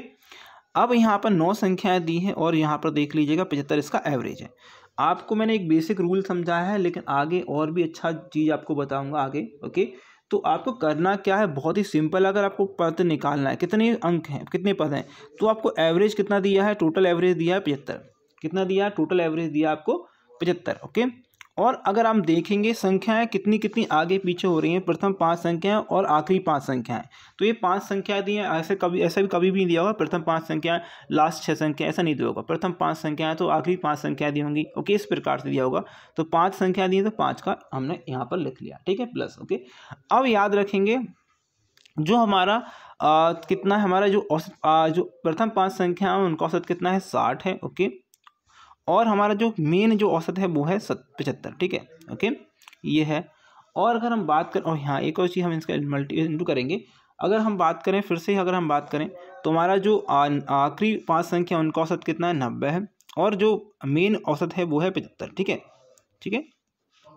अब यहाँ पर नौ संख्याएं दी हैं और यहाँ पर देख लीजिएगा पचहत्तर इसका एवरेज है आपको मैंने एक बेसिक रूल समझाया है लेकिन आगे और भी अच्छा चीज़ आपको बताऊंगा आगे ओके तो आपको करना क्या है बहुत ही सिंपल अगर आपको पद निकालना है कितने अंक हैं कितने पद हैं तो आपको एवरेज कितना दिया है टोटल एवरेज दिया है पचहत्तर कितना दिया टोटल एवरेज दिया आपको पचहत्तर ओके और अगर हम देखेंगे संख्याएं कितनी कितनी आगे पीछे हो रही हैं प्रथम पांच संख्याएं और आखिरी पांच संख्याएं तो ये पांच संख्याएं दी हैं ऐसे कभी ऐसा भी कभी भी नहीं दिया होगा प्रथम पांच संख्याएं लास्ट छह संख्या ऐसा नहीं दिया होगा प्रथम पांच संख्याएं तो आखिरी पांच संख्याएं दी होंगी ओके इस प्रकार से दिया होगा तो पाँच संख्या दी तो पाँच का हमने यहाँ पर लिख लिया ठीक है प्लस ओके अब याद रखेंगे जो हमारा आ, कितना हमारा जो औसत जो प्रथम पाँच संख्या है उनका औसत कितना है साठ है ओके और हमारा जो मेन जो औसत है वो है सत पचहत्तर ठीक है ओके ये है और अगर हम बात करें और यहाँ एक और चीज़ हम इसका मल्टी इंटू करेंगे अगर हम बात करें फिर से अगर हम बात करें तो हमारा जो आखिरी पांच संख्या उनका औसत कितना है नब्बे है और जो मेन औसत है वो है पचहत्तर ठीक है ठीक है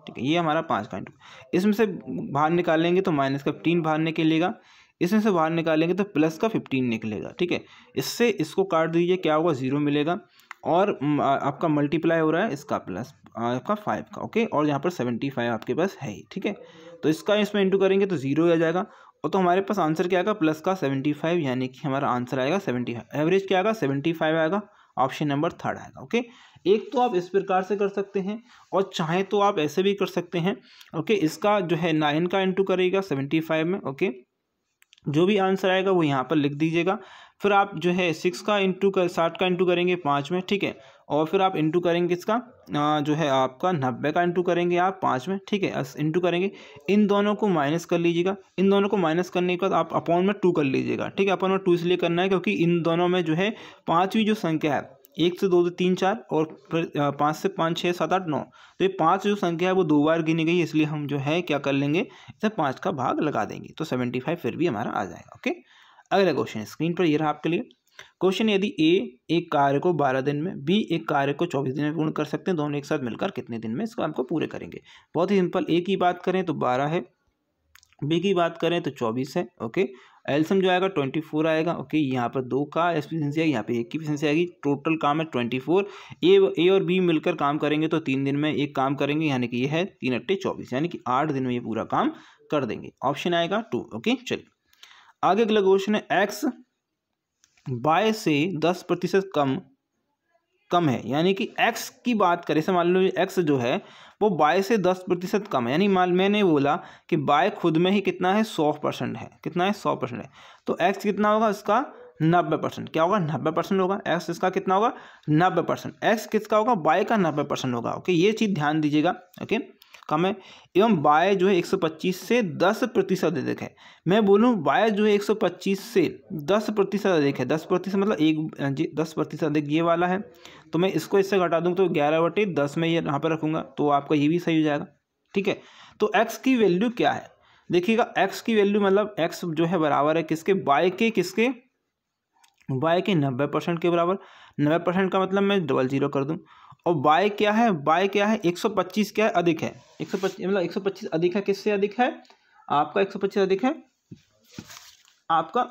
ठीक है ये हमारा पाँच का इंटू इसमें से बाहर निकालेंगे तो माइनस का फिफ्टीन बाहर निकलेगा इसमें से बाहर निकालेंगे तो प्लस का फिफ्टीन निकलेगा ठीक है इससे इसको काट दीजिए क्या होगा ज़ीरो मिलेगा और आपका मल्टीप्लाई हो रहा है इसका प्लस आपका फाइव का ओके और यहाँ पर सेवेंटी फाइव आपके पास है ही ठीक है तो इसका इसमें इंटू करेंगे तो जीरो आ जाएगा और तो हमारे पास आंसर क्या आएगा प्लस का सेवेंटी फाइव यानी कि हमारा आंसर आएगा सेवेंटी फाइव एवरेज क्या आएगा सेवेंटी फाइव आएगा ऑप्शन नंबर थर्ड आएगा ओके एक तो आप इस प्रकार से कर सकते हैं और चाहें तो आप ऐसे भी कर सकते हैं ओके इसका जो है नाइन का इंटू करेगा सेवेंटी फाइव में ओके जो भी आंसर आएगा वो यहाँ पर लिख दीजिएगा फिर आप जो है सिक्स का इंटू कर साठ का इंटू करेंगे पाँच में ठीक है और फिर आप इंटू करेंगे इसका जो है आपका नब्बे का इंटू करेंगे आप पाँच में ठीक है इंटू करेंगे इन दोनों को माइनस कर लीजिएगा इन दोनों को माइनस करने के बाद आप अपॉन में टू कर लीजिएगा ठीक है अपॉन में टू इसलिए करना है क्योंकि इन दोनों में जो है पाँचवीं जो संख्या है एक से दो से तीन चार और फिर पाँच से पाँच छः सात आठ नौ तो ये पाँच जो संख्या है वो दो बार गिनी गई इसलिए हम जो है क्या कर लेंगे इसे पाँच का भाग लगा देंगे तो सेवेंटी फाइव फिर भी हमारा आ जाएगा ओके अगला क्वेश्चन स्क्रीन पर ये रहा आपके लिए क्वेश्चन यदि ए एक कार्य को बारह दिन में बी एक कार्य को चौबीस दिन में पूर्ण कर सकते हैं दोनों एक साथ मिलकर कितने दिन में इसको हमको पूरे करेंगे बहुत ही सिंपल ए की बात करें तो बारह है बी की बात करें तो चौबीस है ओके एल्सम जो आएगा ट्वेंटी फोर आएगा ओके यहाँ पर दो का एफिशिएंसी आएगी यहाँ पे एक की एफिशिएंसी आएगी टोटल काम है ट्वेंटी फोर ए ए और बी मिलकर काम करेंगे तो तीन दिन में एक काम करेंगे यानी कि ये है तीन अट्टे चौबीस यानी कि आठ दिन में ये पूरा काम कर देंगे ऑप्शन आएगा टू ओके चलिए आगे अगला क्वेश्चन है एक्स बाय से दस प्रतिशत कम कम है यानी कि एक्स की बात करें से मान लो एक्स जो है वो बाय से दस प्रतिशत कम है यानी मान मैंने बोला कि बाय खुद में ही कितना है सौ परसेंट है कितना है सौ परसेंट है तो एक्स कितना होगा इसका नब्बे परसेंट क्या होगा नब्बे परसेंट होगा एक्स इसका कितना होगा नब्बे परसेंट एक्स किसका होगा बाय का नब्बे परसेंट होगा ओके ये चीज़ ध्यान दीजिएगा ओके कम है एवं बाय जो है पच्चीस से दस प्रतिशत अधिक है मैं बोलूँ बाय जो है पच्चीस से दस प्रतिशत अधिक है दस प्रतिशत मतलब एक हाँ दस प्रतिशत अधिक ये वाला है तो मैं इसको इससे घटा दूँ तो ग्यारह बटे दस में यहाँ पर रखूँगा तो आपका ये भी सही हो जाएगा ठीक है तो एक्स की वैल्यू क्या है देखिएगा एक्स की वैल्यू मतलब एक्स जो है बराबर है किसके बाय के किसके बाय के नब्बे परसेंट के बराबर नब्बे परसेंट का मतलब मैं डबल जीरो कर दूँ और बाय क्या है बाय क्या है एक सौ पच्चीस क्या है अधिक है एक सौ पच्चीस मतलब एक सौ पच्चीस अधिक है किससे अधिक है आपका एक सौ पच्चीस अधिक है आपका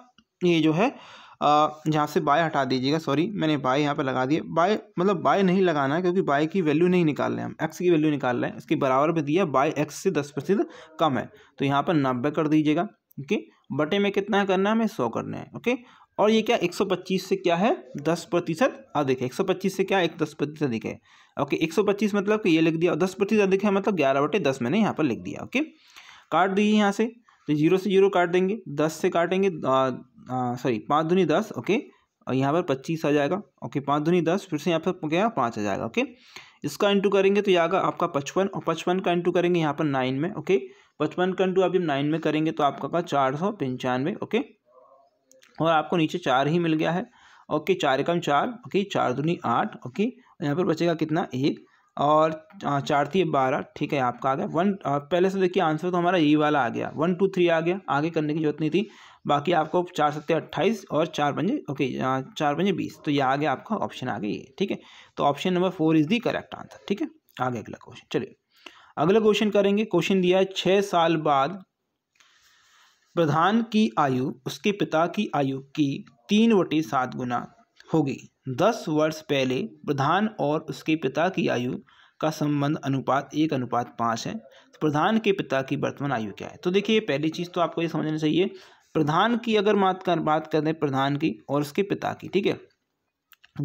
ये जो है जहाँ से बाय हटा दीजिएगा सॉरी मैंने बाय यहाँ पर लगा दिया बाय मतलब बाय नहीं लगाना है क्योंकि बाय की वैल्यू नहीं निकाल रहे हैं हम एक्स की वैल्यू निकाल रहे हैं इसके बराबर में दिया बाय एक्स से दस प्रतिशत कम है तो यहाँ पर नब्बे कर दीजिएगा ओके बटे में कितना करना है हमें सौ करना है ओके और ये क्या 125 से क्या है दस प्रतिशत अधिक है 125 से क्या है? एक दस प्रतिशत अधिक है ओके 125 मतलब कि ये लिख दिया और दस प्रतिशत अधिक है मतलब ग्यारह बटे दस मैंने यहाँ पर लिख दिया ओके काट दीजिए यहाँ से तो जीरो से जीरो काट देंगे दस से काटेंगे सॉरी पाँच धुनी दस ओके और यहाँ पर पच्चीस आ जाएगा ओके पाँच धुनी दस फिर से यहाँ पर गया पाँच आ जाएगा ओके इसका इंटू करेंगे तो ये आएगा आपका पचपन और पचपन का इंटू करेंगे यहाँ पर नाइन में ओके पचपन का इंटू आप जब नाइन में करेंगे तो आपका का चार सौ पंचानवे ओके और आपको नीचे चार ही मिल गया है ओके चार एकम चार ओके चार धुनी आठ ओके यहाँ पर बचेगा कितना एक और चार थी बारह ठीक है आपका आ गया वन पहले से देखिए आंसर तो हमारा यही वाला आ गया वन टू थ्री आ गया आगे करने की जरूरत नहीं थी बाकी आपको चार सत्ते अट्ठाईस और चार पंजे ओके चार पंजे बीस तो ये आ गया आपका ऑप्शन आ गया ये ठीक है तो option number four is the correct answer ठीक है आगे अगला क्वेश्चन चलिए अगला क्वेश्चन करेंगे क्वेश्चन दिया है छः साल बाद प्रधान की आयु उसके पिता की आयु की तीन वटी सात गुना होगी दस वर्ष पहले प्रधान और उसके पिता की आयु का संबंध अनुपात एक अनुपात पाँच है तो प्रधान के पिता की वर्तमान आयु क्या है तो देखिए पहली चीज़ तो आपको ये समझना चाहिए प्रधान की अगर बात कर बात कर दें प्रधान की और उसके पिता की ठीक है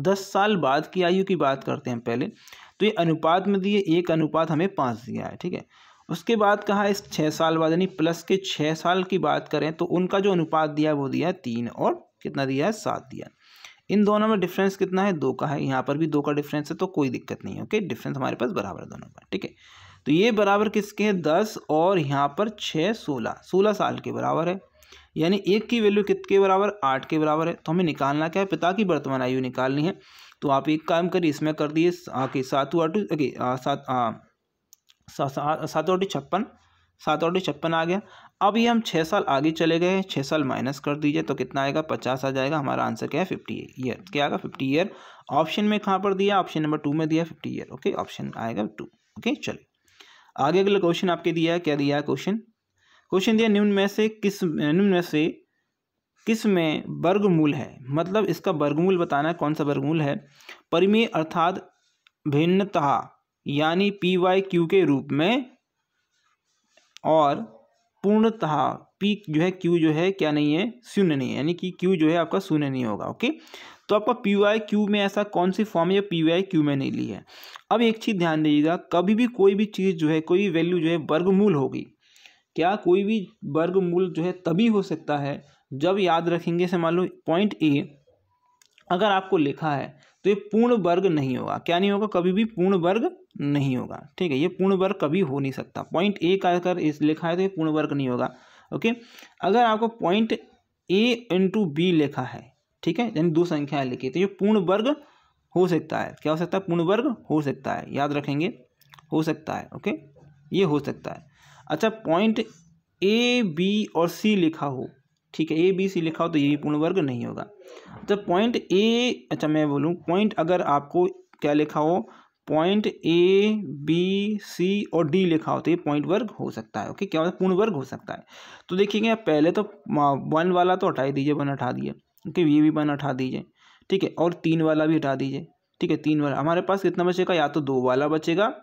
दस साल बाद की आयु की बात करते हैं पहले तो ये अनुपात में दिए एक अनुपात हमें पाँच दिया है ठीक है उसके बाद कहा इस छः साल बाद यानी प्लस के छः साल की बात करें तो उनका जो अनुपात दिया है वो दिया है तीन और कितना दिया है सात दिया इन दोनों में डिफरेंस कितना है दो का है यहाँ पर भी दो का डिफरेंस है तो कोई दिक्कत नहीं है ओके डिफरेंस हमारे पास बराबर है दोनों का ठीक है तो ये बराबर किसके हैं दस और यहाँ पर छः सोलह सोलह साल के बराबर है यानी एक की वैल्यू कित के बराबर आठ के बराबर है तो हमें निकालना क्या है पिता की वर्तमान आयु निकालनी है तो आप एक काम करिए इसमें कर दिए आके सातू आटू ओके सात सात आटू छप्पन सात आटू छप्पन आ गया अब ये हम छः साल आगे चले गए छः साल माइनस कर दीजिए तो कितना आएगा पचास आ जाएगा हमारा आंसर क्या है फिफ्टी ईयर क्या आएगा फिफ्टी ईयर ऑप्शन में कहाँ पर दिया ऑप्शन नंबर टू में दिया फिफ्टी ईयर ओके ऑप्शन आएगा टू ओके चलो आगे अगला क्वेश्चन आपके दिया है क्या दिया है क्वेश्चन क्वेश्चन दिया निम्न में से किस निम्न में से किस में वर्गमूल है मतलब इसका वर्गमूल बताना है कौन सा वर्गमूल है परिमेय अर्थात भिन्नता यानी पी वाई क्यू के रूप में और पूर्णतः पी जो है क्यू जो है क्या नहीं है शून्य नहीं है यानी कि क्यू जो है आपका शून्य नहीं होगा ओके तो आपका पी वाई क्यू में ऐसा कौन सी फॉर्म या पी वाई क्यू में नहीं ली है अब एक चीज़ ध्यान दीजिएगा कभी भी कोई भी चीज़ जो है कोई वैल्यू जो है वर्गमूल होगी क्या कोई भी वर्गमूल जो है तभी हो सकता है जब याद रखेंगे से मान लो पॉइंट ए अगर आपको लिखा है तो ये पूर्ण वर्ग नहीं होगा क्या नहीं होगा कभी भी पूर्ण वर्ग नहीं होगा ठीक है ये पूर्ण वर्ग कभी हो नहीं सकता पॉइंट ए का अगर इस लिखा है तो ये पूर्ण वर्ग नहीं होगा ओके अगर आपको पॉइंट ए इंटू बी लिखा है ठीक है यानी दो संख्याएं लिखी तो ये पूर्ण वर्ग हो सकता है क्या हो सकता है पूर्ण वर्ग हो सकता है याद रखेंगे हो सकता है ओके ये हो सकता है अच्छा पॉइंट ए बी और सी लिखा हो ठीक है ए बी सी लिखा हो तो ये भी पूर्ण वर्ग नहीं होगा अच्छा पॉइंट ए अच्छा मैं बोलूँ पॉइंट अगर आपको क्या लिखा हो पॉइंट ए बी सी और डी लिखा हो तो ये पॉइंट वर्ग हो सकता है ओके क्या होता है पूर्ण वर्ग हो सकता है तो देखिएगा पहले तो वन वाला तो हटाई दीजिए वन हटा दीजिए ओके ये भी वन हटा दीजिए ठीक है और तीन वाला भी हटा दीजिए ठीक है तीन वाला हमारे पास कितना बचेगा या तो दो वाला बचेगा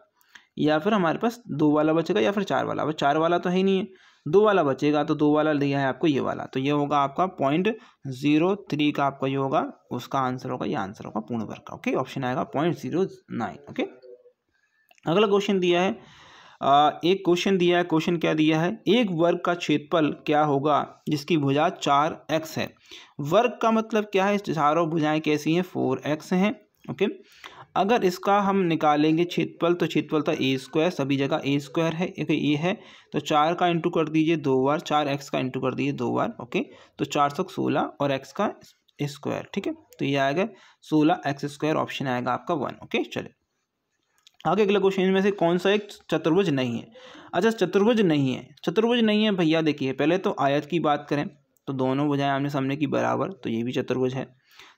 या फिर हमारे पास दो वाला बचेगा या फिर चार वाला अब चार वाला तो है ही नहीं है दो वाला बचेगा तो दो वाला लिया है आपको ये वाला तो ये होगा आपका पॉइंट जीरो थ्री का आपका ये होगा उसका आंसर होगा ये आंसर होगा पूर्ण वर्ग का ओके ऑप्शन आएगा पॉइंट जीरो नाइन ओके अगला क्वेश्चन दिया है आ, एक क्वेश्चन दिया है क्वेश्चन क्या दिया है एक वर्ग का क्षेत्रफल क्या होगा जिसकी भुजा चार एक्स है वर्ग का मतलब क्या है चारों भुजाएं कैसी हैं फोर एक्स हैं ओके अगर इसका हम निकालेंगे क्षेत्रफल तो क्षेत्रफल था ए स्क्वायर सभी जगह ए स्क्वायर है एक ए है तो चार का इंटू कर दीजिए दो बार चार एक्स का इंटू कर दीजिए दो बार ओके तो चार सौ सोलह और एक्स का स्क्वायर ठीक है तो ये आएगा सोलह एक्स स्क्वायर ऑप्शन आएगा आपका वन ओके चले आगे अगला क्वेश्चन में से कौन सा एक चतुर्भुज नहीं है अच्छा चतुर्भुज नहीं है चतुर्भुज नहीं है भैया देखिए पहले तो आयत की बात करें तो दोनों बजाय आमने सामने की बराबर तो ये भी चतुर्भुज है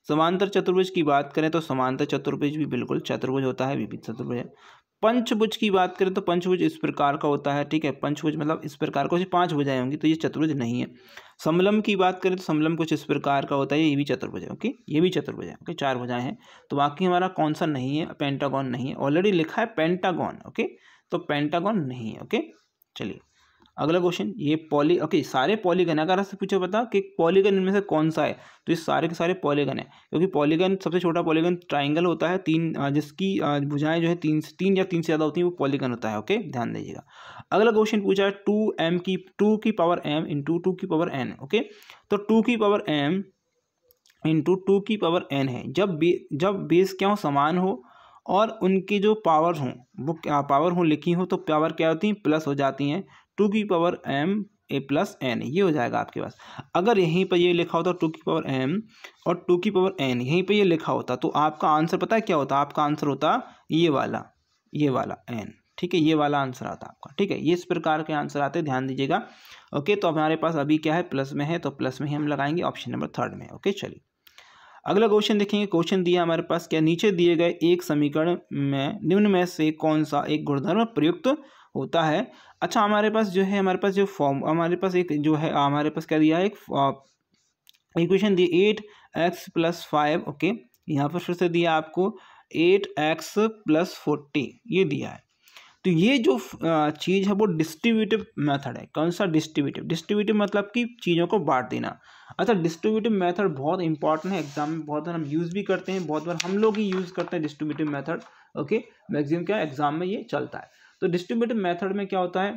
समांतर चतुर्भुज की बात करें तो समांतर चतुर्भुज भी बिल्कुल चतुर्भुज होता है विपित चतुर्भुज है पंचभुज की बात करें तो पंचभुज इस प्रकार का होता है ठीक है पंचभुज मतलब इस प्रकार का पांच भुजाएं होंगी तो ये चतुर्भुज नहीं है समलम की बात करें तो समलम कुछ इस प्रकार का होता है ये भी चतुर्भुज है ओके ये भी चतुर्भुज है ओके चार भुजाएं हैं तो बाकी हमारा कौन सा नहीं है पेंटागॉन नहीं है ऑलरेडी लिखा है पेंटागॉन ओके तो पेंटागॉन नहीं है ओके चलिए अगला क्वेश्चन ये पॉली ओके सारे पॉलीगन अगर आपसे पूछा पता कि पॉलीगन इनमें से कौन सा है तो ये सारे के सारे पॉलीगन है क्योंकि पॉलीगन सबसे छोटा पॉलीगन ट्राइंगल होता है तीन जिसकी भुजाएं जो है तीन तीन या तीन से ज़्यादा होती हैं वो पॉलीगन होता है ओके ध्यान दीजिएगा अगला क्वेश्चन पूछा है टू एम की टू की पावर एम इंटू टू की पावर एन ओके तो टू की पावर एम इंटू टू की पावर एन है जब बे जब बेस क्या हो समान हो और उनकी जो पावर हों वो पावर हों लिखी हो तो पावर क्या होती हैं प्लस हो जाती हैं टू की power M A plus N ये हो जाएगा आपके पास अगर यहीं पर ये लिखा होता टू की पावर एम और टू की पावर एन यहीं पर ये लिखा होता तो आपका आंसर पता है क्या होता आपका आंसर होता ये वाला ये वाला एन ठीक है ये वाला आंसर आता आपका ठीक है ये इस प्रकार के आंसर आते हैं ध्यान दीजिएगा ओके तो हमारे पास अभी क्या है प्लस में है तो प्लस में ही हम लगाएंगे ऑप्शन नंबर थर्ड में ओके चलिए अगला क्वेश्चन देखेंगे क्वेश्चन दिया हमारे पास क्या नीचे दिए गए एक समीकरण में निम्न में से कौन सा एक गुणधर्म प्रयुक्त होता है अच्छा हमारे पास जो है हमारे पास जो फॉर्म हमारे पास एक जो है हमारे पास क्या दिया है एक इक्वेशन दी eight x plus five okay यहाँ पर फिर से दिया आपको एट एक्स प्लस फोर्टी ये दिया है तो ये जो चीज़ है वो डिस्ट्रीब्यूटिव मेथड है कौन सा डिस्ट्रीब्यूटिव डिस्ट्रीब्यूटिव मतलब कि चीज़ों को बांट देना अच्छा डिस्ट्रीब्यूटिव मेथड बहुत इंपॉर्टेंट है एग्जाम में बहुत बार हम यूज़ भी करते हैं बहुत बार हम लोग ही यूज़ करते हैं डिस्ट्रीब्यूटिव मेथड ओके मैक्सिमम क्या एग्जाम में ये चलता है तो डिस्ट्रीब्यूटिव मेथड में क्या होता है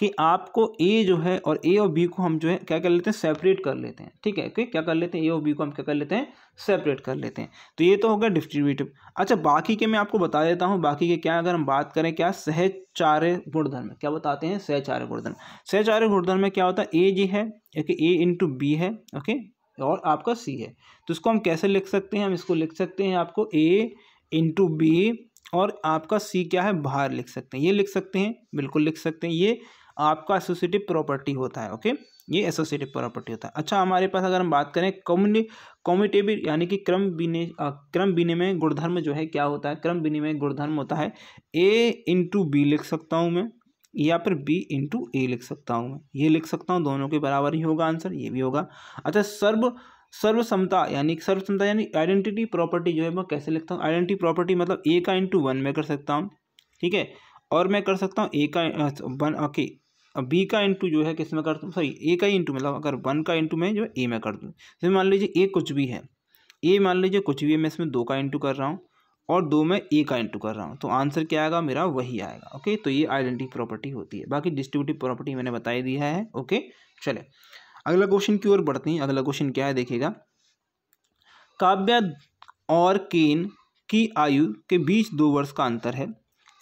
कि आपको ए जो है और ए और बी को हम जो है क्या कर लेते हैं सेपरेट कर लेते हैं ठीक है क्या कर लेते हैं ए और बी को हम क्या कर लेते हैं सेपरेट कर लेते हैं तो ये तो हो गया डिस्ट्रीब्यूटिव अच्छा बाकी के मैं आपको बता देता हूँ बाकी के क्या अगर हम बात करें क्या सहचार्य गुणधर्म क्या बताते हैं सहचार्य गुणधर्म सहचार्य गुणधर्म में क्या होता है ए जी है ए इंटू बी है ओके और आपका सी है तो इसको हम कैसे लिख सकते हैं हम इसको लिख सकते हैं आपको ए इंटू बी और आपका सी क्या है बाहर लिख सकते हैं ये लिख सकते हैं बिल्कुल लिख सकते हैं ये आपका एसोसिएटिव प्रॉपर्टी होता है ओके ये एसोसिएटिव प्रॉपर्टी होता है अच्छा हमारे पास अगर हम बात करें कम्युनि कॉमिटेबिल यानी कि क्रम विनय क्रम विनिमय गुणधर्म जो है क्या होता है क्रम विनिमय गुणधर्म होता है ए इंटू बी लिख सकता हूँ मैं या फिर बी इंटू ए लिख सकता हूँ मैं ये लिख सकता हूँ दोनों के बराबर ही होगा आंसर ये भी होगा अच्छा सर्व सर्वसमता यानी सर्वसमता यानी आइडेंटिटी प्रॉपर्टी जो है मैं कैसे लिखता हूँ आइडेंटिटी प्रॉपर्टी मतलब ए का इंटू वन मैं कर सकता हूँ ठीक है और मैं कर सकता हूँ ए का वन ओके बी का इंटू जो है किस में कर सॉरी ए का इंटू मतलब अगर वन का इंटू मैं जो है ए में कर दूँ जैसे मान लीजिए ए कुछ भी है ए मान लीजिए कुछ भी है मैं इसमें दो का इंटू कर रहा हूँ और दो में ए का इंटू कर रहा हूँ तो आंसर क्या आएगा मेरा वही आएगा ओके तो ये आइडेंटिटी प्रॉपर्टी होती है बाकी डिस्ट्रीब्यूटिव प्रॉपर्टी मैंने बताई दिया है ओके चले अगला क्वेश्चन की ओर बढ़ते हैं अगला क्वेश्चन क्या है देखिएगा काव्या और केन की आयु के बीच दो वर्ष का अंतर है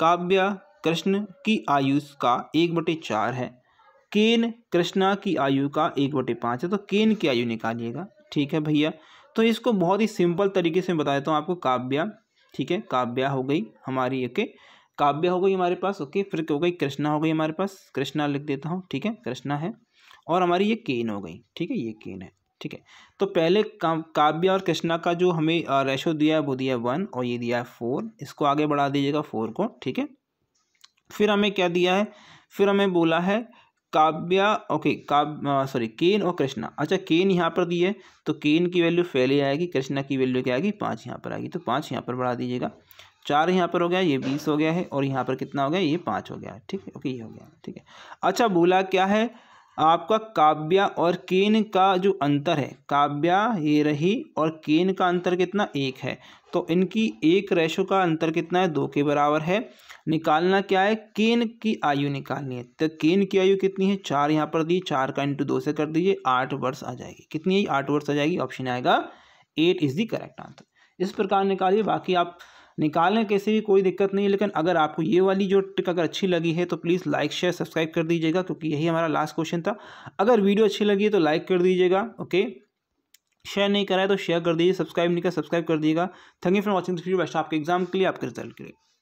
काव्या कृष्ण की आयु का एक बटे चार है केन कृष्णा की आयु का एक बटे पाँच है तो केन की आयु निकालिएगा ठीक है भैया तो इसको बहुत ही सिंपल तरीके से बता देता हूँ आपको काव्या ठीक है काव्या हो गई हमारी ओके okay? काव्य हो गई हमारे पास ओके फिर हो गई कृष्णा हो गई हमारे पास कृष्णा लिख देता हूँ ठीक है कृष्णा है और हमारी ये केन हो गई ठीक है ये केन है ठीक है तो पहले काव्य और कृष्णा का जो हमें रेशो दिया है वो दिया है वन और ये दिया है फोर इसको आगे बढ़ा दीजिएगा फोर को ठीक है फिर हमें क्या दिया है फिर हमें बोला है Kavya okay Kavya sorry Ken और कृष्णा अच्छा केन यहाँ पर दिए तो केन की वैल्यू फैली आएगी कृष्णा की वैल्यू क्या आएगी पाँच यहाँ पर आएगी तो पाँच यहाँ पर बढ़ा दीजिएगा चार यहाँ पर हो गया ये बीस हो गया है और यहाँ पर कितना हो गया ये पाँच हो गया ठीक है ओके ये हो गया ठीक है अच्छा भूला क्या है आपका काव्या और केन का जो अंतर है काव्या ये रही और केन का अंतर कितना एक है तो इनकी एक रेशो का अंतर कितना है दो के बराबर है निकालना क्या है केन की आयु निकालनी है तो केन की आयु कितनी है चार यहाँ पर दी चार का इंटू दो से कर दीजिए आठ वर्ष आ जाएगी कितनी है आठ वर्ष आ जाएगी ऑप्शन आएगा eight is the correct answer इस प्रकार निकालिए बाकी आप निकालने कैसे भी कोई दिक्कत नहीं लेकिन अगर आपको ये वाली जो ट्रिक अगर अच्छी लगी है तो प्लीज़ लाइक शेयर सब्सक्राइब कर दीजिएगा क्योंकि यही हमारा लास्ट क्वेश्चन था अगर वीडियो अच्छी लगी है तो लाइक कर दीजिएगा ओके शेयर नहीं करा है तो शेयर कर दीजिए सब्सक्राइब नहीं कर सब्सक्राइब कर दीजिएगा thank you for watching this video best आपके एग्जाम के लिए आपके रिजल्ट के लिए